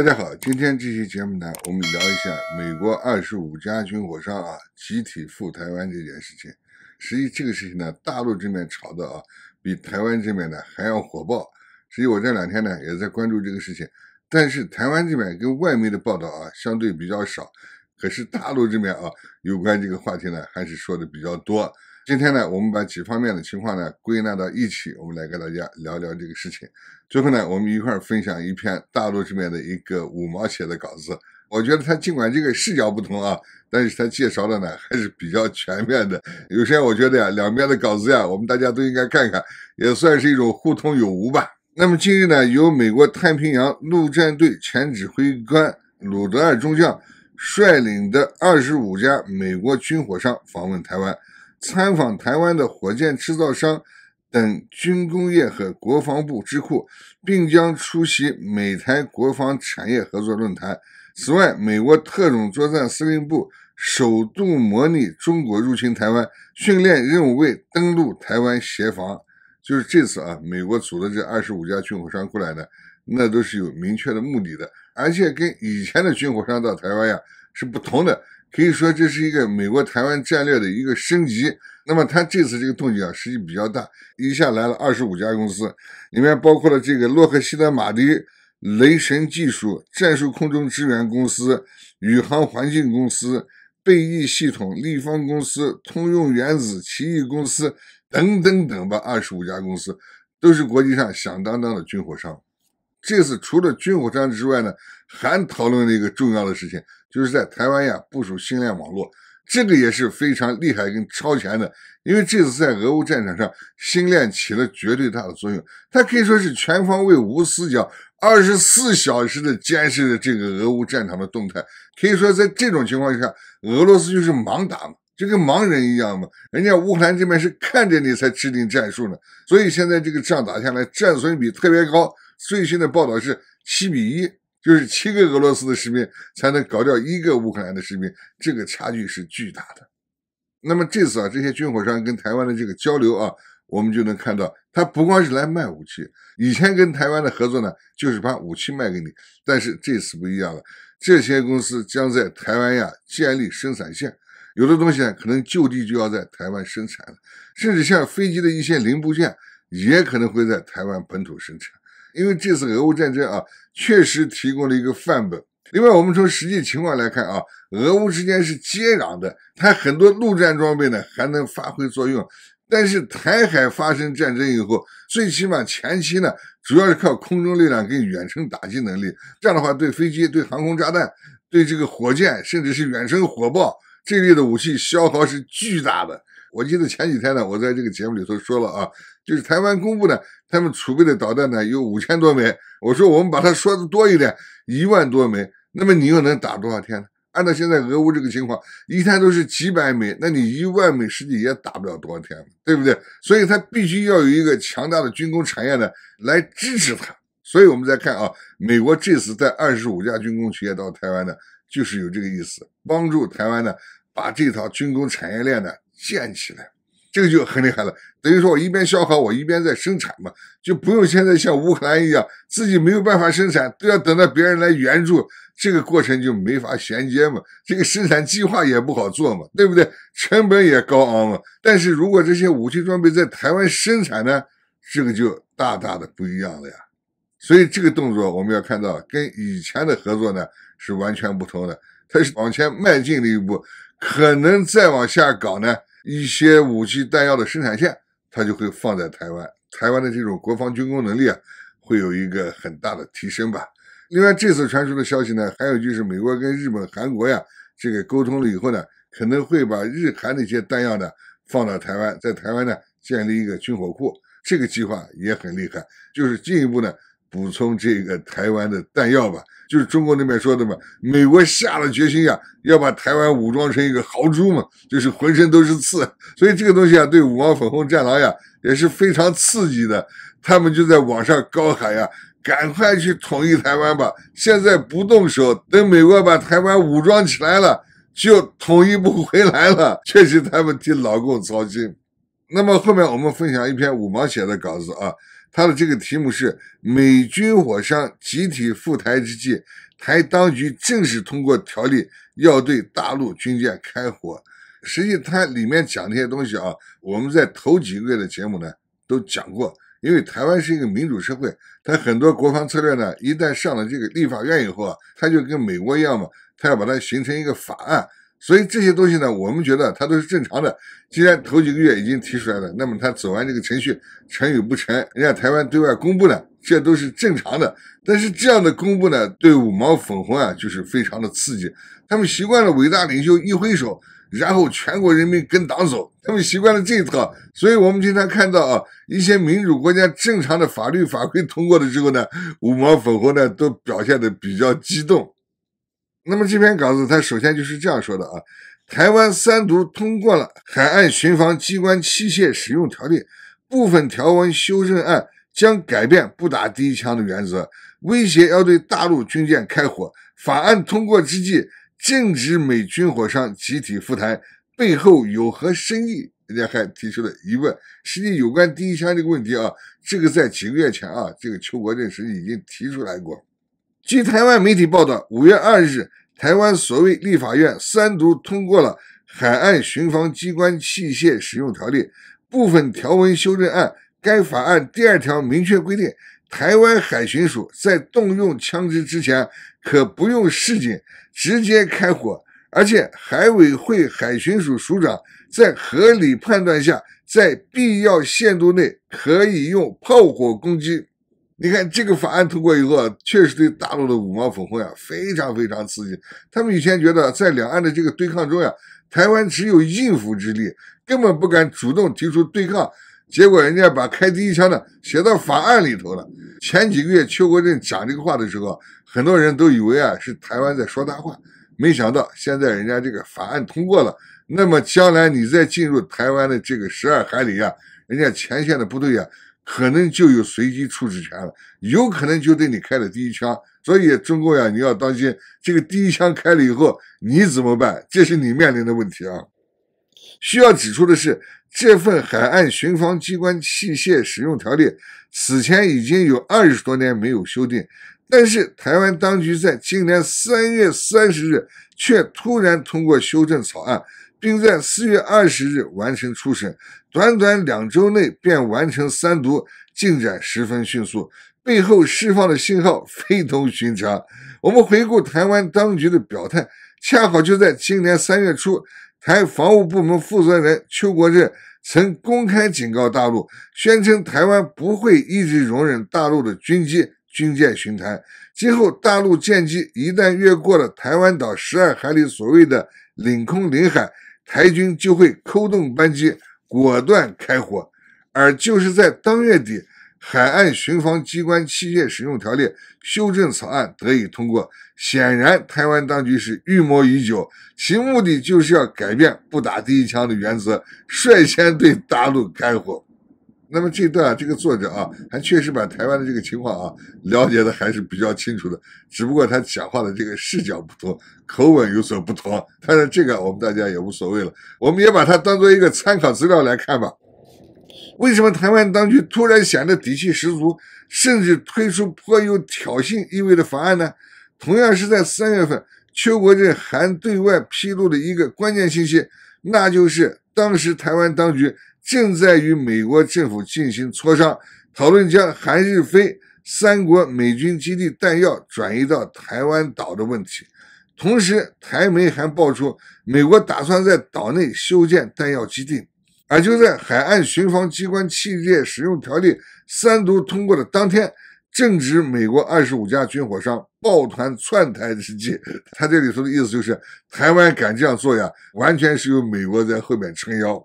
大家好，今天这期节目呢，我们聊一下美国二十五家军火商啊集体赴台湾这件事情。实际这个事情呢，大陆这面炒的啊比台湾这面呢还要火爆。实际我这两天呢也在关注这个事情，但是台湾这边跟外媒的报道啊相对比较少，可是大陆这边啊有关这个话题呢还是说的比较多。今天呢，我们把几方面的情况呢归纳到一起，我们来跟大家聊聊这个事情。最后呢，我们一块儿分享一篇大陆这边的一个五毛写的稿子。我觉得他尽管这个视角不同啊，但是他介绍的呢还是比较全面的。有些我觉得呀，两边的稿子呀，我们大家都应该看看，也算是一种互通有无吧。那么近日呢，由美国太平洋陆战队前指挥官鲁德尔中将率领的二十五家美国军火商访问台湾。参访台湾的火箭制造商等军工业和国防部智库，并将出席美台国防产业合作论坛。此外，美国特种作战司令部首度模拟中国入侵台湾训练任务，为登陆台湾协防。就是这次啊，美国组的这二十五家军火商过来的，那都是有明确的目的的，而且跟以前的军火商到台湾呀是不同的。可以说这是一个美国台湾战略的一个升级。那么，他这次这个动静啊，实际比较大，一下来了二十五家公司，里面包括了这个洛克希德·马丁、雷神技术、战术空中支援公司、宇航环境公司、贝翼系统、立方公司、通用原子奇异公司等等等吧，二十五家公司都是国际上响当当的军火商。这次除了军火商之外呢，还讨论了一个重要的事情。就是在台湾呀部署星链网络，这个也是非常厉害跟超前的。因为这次在俄乌战场上，星链起了绝对大的作用。它可以说是全方位无死角、二十四小时的监视着这个俄乌战场的动态。可以说，在这种情况下，俄罗斯就是盲打，就跟盲人一样嘛。人家乌克兰这边是看着你才制定战术呢。所以现在这个仗打下来，战损比特别高。最新的报道是七比一。就是七个俄罗斯的士兵才能搞掉一个乌克兰的士兵，这个差距是巨大的。那么这次啊，这些军火商跟台湾的这个交流啊，我们就能看到，他不光是来卖武器。以前跟台湾的合作呢，就是把武器卖给你，但是这次不一样了，这些公司将在台湾呀建立生产线，有的东西呢可能就地就要在台湾生产了，甚至像飞机的一些零部件也可能会在台湾本土生产。因为这次俄乌战争啊，确实提供了一个范本。另外，我们从实际情况来看啊，俄乌之间是接壤的，它很多陆战装备呢还能发挥作用。但是，台海发生战争以后，最起码前期呢，主要是靠空中力量跟远程打击能力。这样的话，对飞机、对航空炸弹、对这个火箭，甚至是远程火炮这类的武器消耗是巨大的。我记得前几天呢，我在这个节目里头说了啊，就是台湾公布的他们储备的导弹呢有五千多枚。我说我们把它说的多一点，一万多枚。那么你又能打多少天？呢？按照现在俄乌这个情况，一天都是几百枚，那你一万枚实际也打不了多少天，对不对？所以它必须要有一个强大的军工产业呢来支持它。所以我们再看啊，美国这次在二十五家军工企业到台湾呢，就是有这个意思，帮助台湾呢把这套军工产业链呢。建起来，这个就很厉害了。等于说我一边消耗，我一边在生产嘛，就不用现在像乌克兰一样，自己没有办法生产，都要等到别人来援助，这个过程就没法衔接嘛，这个生产计划也不好做嘛，对不对？成本也高昂嘛。但是如果这些武器装备在台湾生产呢，这个就大大的不一样了呀。所以这个动作我们要看到，跟以前的合作呢是完全不同的，它是往前迈进了一步，可能再往下搞呢。一些武器弹药的生产线，它就会放在台湾。台湾的这种国防军工能力啊，会有一个很大的提升吧。另外，这次传出的消息呢，还有就是美国跟日本、韩国呀，这个沟通了以后呢，可能会把日韩的一些弹药呢放到台湾，在台湾呢建立一个军火库。这个计划也很厉害，就是进一步呢。补充这个台湾的弹药吧，就是中国那边说的嘛，美国下了决心呀，要把台湾武装成一个豪猪嘛，就是浑身都是刺，所以这个东西啊，对五毛粉红战狼呀也是非常刺激的，他们就在网上高喊呀，赶快去统一台湾吧，现在不动手，等美国把台湾武装起来了，就统一不回来了，确实他们替老共操心。那么后面我们分享一篇五毛写的稿子啊。他的这个题目是：美军火商集体赴台之际，台当局正式通过条例，要对大陆军舰开火。实际他里面讲这些东西啊，我们在头几个月的节目呢都讲过。因为台湾是一个民主社会，它很多国防策略呢，一旦上了这个立法院以后啊，它就跟美国一样嘛，它要把它形成一个法案。所以这些东西呢，我们觉得它都是正常的。既然头几个月已经提出来了，那么它走完这个程序成与不成，人家台湾对外公布了，这都是正常的。但是这样的公布呢，对五毛粉红啊就是非常的刺激。他们习惯了伟大领袖一挥手，然后全国人民跟党走，他们习惯了这一套。所以我们经常看到啊，一些民主国家正常的法律法规通过了之后呢，五毛粉红呢都表现的比较激动。那么这篇稿子，它首先就是这样说的啊：台湾三读通过了《海岸巡防机关器械使用条例》部分条文修正案，将改变不打第一枪的原则，威胁要对大陆军舰开火。法案通过之际，正值美军火商集体赴台，背后有何深意？人家还提出了疑问。实际有关第一枪这个问题啊，这个在几个月前啊，这个邱国正实际已经提出来过。据台湾媒体报道，五月二日。台湾所谓立法院三读通过了《海岸巡防机关器械使用条例》部分条文修正案。该法案第二条明确规定，台湾海巡署在动用枪支之前可不用示警，直接开火，而且海委会海巡署署长在合理判断下，在必要限度内可以用炮火攻击。你看这个法案通过以后啊，确实对大陆的五毛粉红啊非常非常刺激。他们以前觉得在两岸的这个对抗中呀，台湾只有应付之力，根本不敢主动提出对抗。结果人家把开第一枪的写到法案里头了。前几个月邱国正讲这个话的时候，很多人都以为啊是台湾在说大话，没想到现在人家这个法案通过了，那么将来你再进入台湾的这个十二海里啊，人家前线的部队啊。可能就有随机处置权了，有可能就对你开了第一枪，所以中共呀，你要当心这个第一枪开了以后，你怎么办？这是你面临的问题啊。需要指出的是，这份海岸巡防机关器械使用条例此前已经有二十多年没有修订，但是台湾当局在今年三月三十日却突然通过修正草案。并在四月二十日完成初审，短短两周内便完成三读，进展十分迅速，背后释放的信号非同寻常。我们回顾台湾当局的表态，恰好就在今年三月初，台防务部门负责人邱国正曾公开警告大陆，宣称台湾不会一直容忍大陆的军机、军舰巡台，今后大陆舰机一旦越过了台湾岛十二海里所谓的领空、领海。台军就会扣动扳机，果断开火。而就是在当月底，《海岸巡防机关器械使用条例》修正草案得以通过，显然台湾当局是预谋已久，其目的就是要改变“不打第一枪”的原则，率先对大陆开火。那么这段这个作者啊，还确实把台湾的这个情况啊了解的还是比较清楚的，只不过他讲话的这个视角不同，口吻有所不同。当然，这个我们大家也无所谓了，我们也把它当做一个参考资料来看吧。为什么台湾当局突然显得底气十足，甚至推出颇有挑衅意味的法案呢？同样是在三月份，邱国正还对外披露了一个关键信息，那就是当时台湾当局。正在与美国政府进行磋商，讨论将韩日菲三国美军基地弹药转移到台湾岛的问题。同时，台媒还爆出美国打算在岛内修建弹药基地。而就在《海岸巡防机关器械使用条例》三读通过的当天，正值美国二十五家军火商抱团窜台之际。他这里头的意思就是，台湾敢这样做呀，完全是由美国在后面撑腰。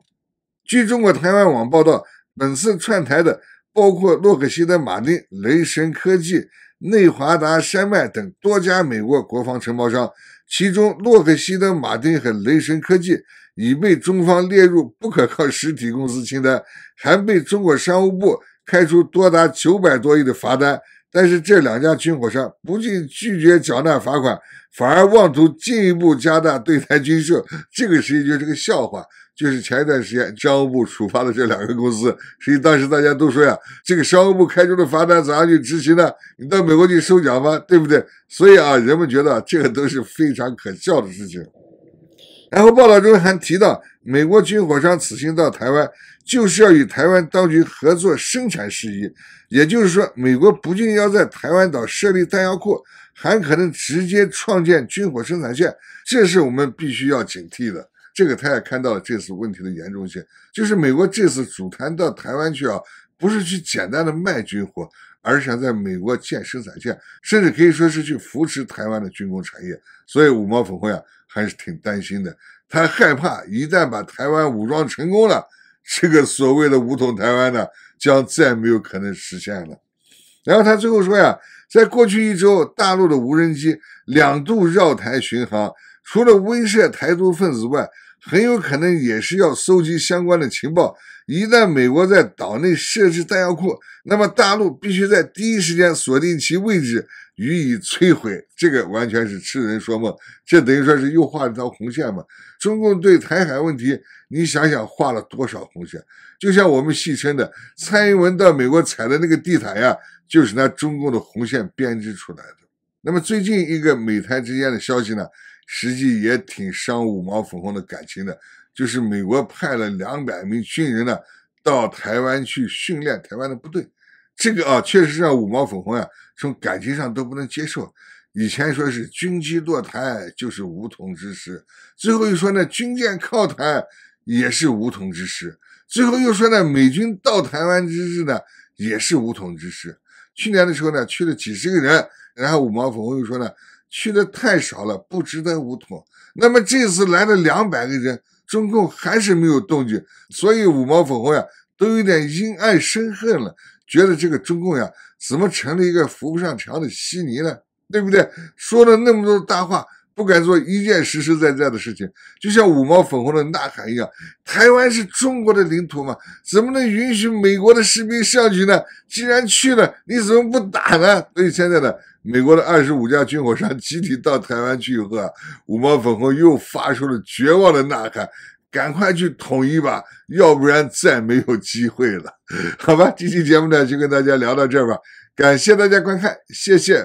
据中国台湾网报道，本次串台的包括洛克希德·马丁、雷神科技、内华达山脉等多家美国国防承包商，其中洛克希德·马丁和雷神科技已被中方列入不可靠实体公司清单，还被中国商务部开出多达九百多亿的罚单。但是这两家军火商不仅拒绝缴纳罚款，反而妄图进一步加大对台军售，这个实际就是个笑话。就是前一段时间商务部处罚的这两个公司，所以当时大家都说呀，这个商务部开出的罚单怎样去执行呢？你到美国去收缴吗？对不对？所以啊，人们觉得这个都是非常可笑的事情。然后报道中还提到，美国军火商此行到台湾，就是要与台湾当局合作生产事宜。也就是说，美国不仅要在台湾岛设立弹药库，还可能直接创建军火生产线。这是我们必须要警惕的。这个他也看到了这次问题的严重性，就是美国这次组团到台湾去啊，不是去简单的卖军火，而是想在美国建生产线，甚至可以说是去扶持台湾的军工产业。所以五毛粉红呀，还是挺担心的。他害怕一旦把台湾武装成功了，这个所谓的“武统台湾”呢，将再没有可能实现了。然后他最后说呀，在过去一周，大陆的无人机两度绕台巡航，除了威慑台独分子外，很有可能也是要搜集相关的情报。一旦美国在岛内设置弹药库，那么大陆必须在第一时间锁定其位置，予以摧毁。这个完全是痴人说梦，这等于说是又画了一条红线嘛？中共对台海问题，你想想画了多少红线？就像我们戏称的，蔡英文到美国踩的那个地毯呀，就是拿中共的红线编织出来的。那么最近一个美台之间的消息呢？实际也挺伤五毛粉红的感情的，就是美国派了两百名军人呢到台湾去训练台湾的部队，这个啊确实让五毛粉红呀从感情上都不能接受。以前说是军机堕台就是无统之师，最后又说呢军舰靠台也是无统之师，最后又说呢美军到台湾之日呢也是无统之师。去年的时候呢去了几十个人，然后五毛粉红又说呢。去的太少了，不值得五桐。那么这次来了两百个人，中共还是没有动静，所以五毛粉红呀，都有点因爱生恨了，觉得这个中共呀，怎么成了一个扶不上墙的稀泥呢？对不对？说了那么多大话。不敢做一件实实在在的事情，就像五毛粉红的呐喊一样。台湾是中国的领土嘛，怎么能允许美国的士兵上去呢？既然去了，你怎么不打呢？所以现在呢，美国的二十五家军火商集体到台湾去以后啊，五毛粉红又发出了绝望的呐喊：“赶快去统一吧，要不然再没有机会了。”好吧，这期节目呢就跟大家聊到这儿吧，感谢大家观看，谢谢。